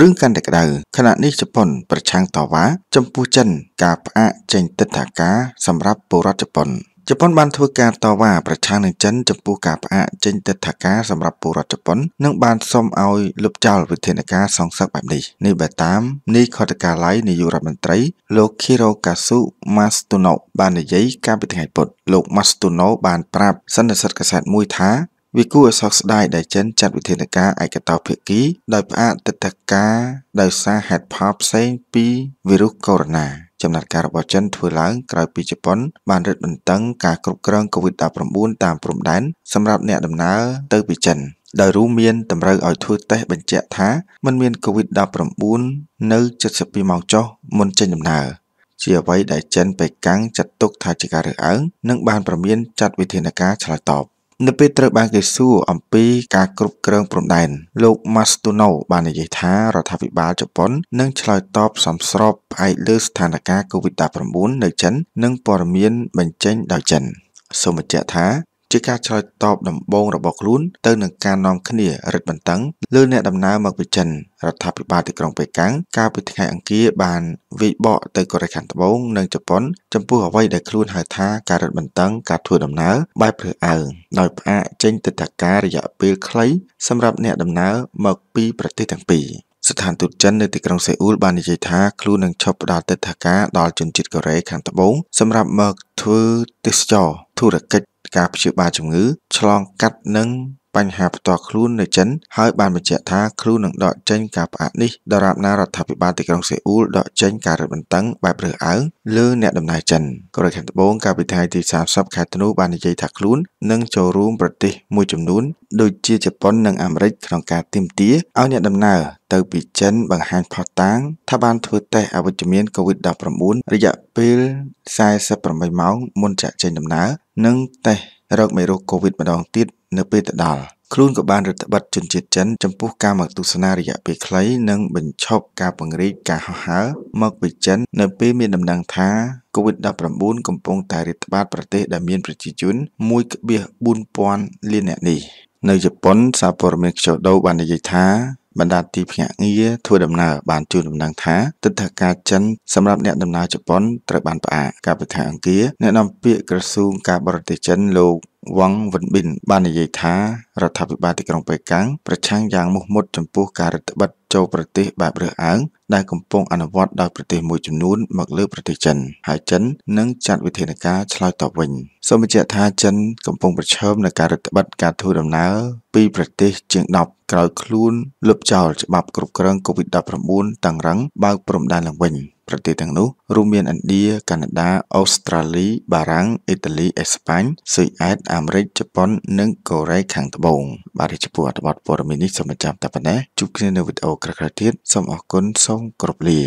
រឿងកាន់តែក្តៅខណៈនេះជប៉ុនប្រឆាំងតវ៉ាចំពោះចិន ការផ្អាកចេញទឹកថាការសម្រាប់ពលរដ្ឋជប៉ុនជប៉ុនបានធ្វើការតវ៉ាប្រឆាំងនឹងចិន ចំពោះការផ្អាកចេញទិដ្ឋាការសម្រាប់ពលរដ្ឋជប៉ុននិងបានសុំឲ្យលុបចោលវិធានការសងសឹកបែបនេះនេះបើតាមនីខតកាឡៃនាយករដ្ឋមន្ត្រីលោក Kiro Kasu Masuno បាននិយាយកាលពីថ្ងៃពុធលោក Masuno បានប្រាប់សន្និសីទកាសែតមួយថាវាគួរឲ្យសោកស្ដាយដែលចិនចាត់វិធានការឯកតោភាគីដោយផ្អាកទឹកធការដោយសារហេតុផលផ្សេងពីវីរុសកូវីដ -19 ចំណាត់ការរបស់ចិនធ្វើឡើងក្រោយពីជប៉ុន បានរឹតបន្តឹងការគ្រប់គ្រងកូវីដ -19 តាមព្រំដែនសម្រាប់អ្នកដំណើរទៅពីចិនដោយរួមមានតម្រូវឲ្យធ្វើតេស្តបញ្ជាក់ថាมันមានកូវីដ -19 នៅ72ម៉ោងចុះមុនចេញដំណើរជាអ្វីដែលចិនបេកាំងចាត់ទុក ថាជាការរើសអើង និង បានប្រមានចាត់វិធានការឆ្លើយតបនៅពេលត្រូវបានគេសួរអំពីការគ្រប់គ្រងព្រំដែនលោក Masuno បាននិយាយថារដ្ឋាភិបាលជប៉ុននឹងឆ្លើយតបសមស្របផ្អែកលើស្ថានការណ៍ COVID-19 នៅចិននិងព័ត៌មានបញ្ចេញដោយចិនសូមបញ្ជាក់ថាជាការឆ្លើយតបដំបូងរបស់ខ្លួនទៅនឹងការនាំគ្នារឹតបន្តឹងលើអ្នកដំណើរមកពីចិនរដ្ឋាភិបាលទីក្រុងប៉េកាំងកាលពីថ្ងៃអង្គារបានវាយបកទៅកូរ៉េខាងត្បូងនិងជប៉ុនចំពោះអ្វីដែលខ្លួនហៅថាការរឹតបន្តឹងការធ្វើដំណើរបែបព្រឺអើងដោយផ្អាកចេញទិដ្ឋាការរយៈពេលខ្លីសម្រាប់អ្នកដំណើរមកពីប្រទេសទាំងពីរស្ថានទូតចិននៅទីក្រុងសេអ៊ូលបាននិយាយថាខ្លួននឹងឈប់ផ្តល់ទិដ្ឋាការដល់ជនជាតិកូរ៉េខាងត្បូងសម្រាប់មកធ្វើទេសចរធុរកិច្ចការព្យាបាលជំងឺឆ្លងកាត់និងបញ្ហាផ្ទាល់ខ្លួននៅចិនហើយបានបញ្ជាក់ថាគ្រូនឹងដកចេញការផ្អាកនេះដរាបណារដ្ឋាភិបាលទីក្រុងសេអ៊ូលដកចេញការរឹតបន្តឹងបែបរើសអើងលើអ្នកដំណើរចិនកូរ៉េខាងត្បូងកាលពីថ្ងៃទី30ខែធ្នូបាននិយាយថាខ្លួននឹងចូលរួមប្រទេសមួយចំនួនដូចជាជប៉ុននិងអាមេរិកក្នុងការទាមទារឲ្យអ្នកដំណើរទៅពីចិន បង្ហាញផុសតាងថាបានធ្វើតេស្តអវិជ្ជមានកូវីដ -19 រយៈពេល48ម៉ោងមុនចាក់ចេញដំណើរនិងតេស្តរកមេរោគ COVID ម្ដងទៀតនៅពេលទៅដល់ខ្លួនក៏បានរឹតបន្តឹងជនជាតិចិនចំពោះការមកទស្សនារយៈពេលខ្លីនិងបញ្ឈប់ការពង្រីកការហោះហើរមកពីចិននៅពេលមានដំណឹងថា COVID-19 កំពុងតែរាតត្បាតប្រទេសដែលមានប្រជាជន1.4ពាន់លាននាក់នេះនៅជប៉ុនសារព័ត៌មានខ្យូដូបាននិយាយថាបណ្ដាទីភ្នាក់ងារធ្វើដំណើរបានជូនដំណឹងថាទិដ្ឋាការចិនសម្រាប់អ្នកដំណើរជប៉ុនត្រូវបានផ្អាកកាលពីថ្ងៃអង្គារអ្នកនាំពាក្យក្រសួងការបរទេសចិនលោកវ៉ាងវិនប៊ិនបាននិយាយថារដ្ឋាភិបាលទីក្រុងប៉េកាំងប្រឆាំងយ៉ាងមុះមុតចំពោះការរឹតបន្តឹងចូលប្រទេសបែបរើសអើងដែលកំពុងអនុវត្តដោយប្រទេសមួយចំនួនមកលើប្រទេសចិន ហើយចិននឹងចាត់វិធានការឆ្លើយតបវិញសូមបញ្ជាក់ថាចិន កំពុង ប្រឈមនឹងការរឹតបន្តឹងការធ្វើដំណើរពីប្រទេសជាង10ក្រោយខ្លួនលុបចោលច្បាប់គ្រប់គ្រង COVID-19 តឹងរឹងបើកព្រំដែនឡើងវិញប្រទេសទាំងនោះរួមមានឥណ្ឌាកាណាដាអូស្ត្រាលី បារាំងអ៊ីតាលីអេស្ប៉ាញស៊ុយអែតអាមេរិកជប៉ុននិងកូរ៉េខាងត្បូងបាទចំពោះអត្ថបទព័ត៌មាននេះសូមបញ្ចប់តែប៉ុណ្ណេះជួបគ្នានៅវីដេអូក្រោយៗទៀតសូមអរគុណសូមងគ្រប់លា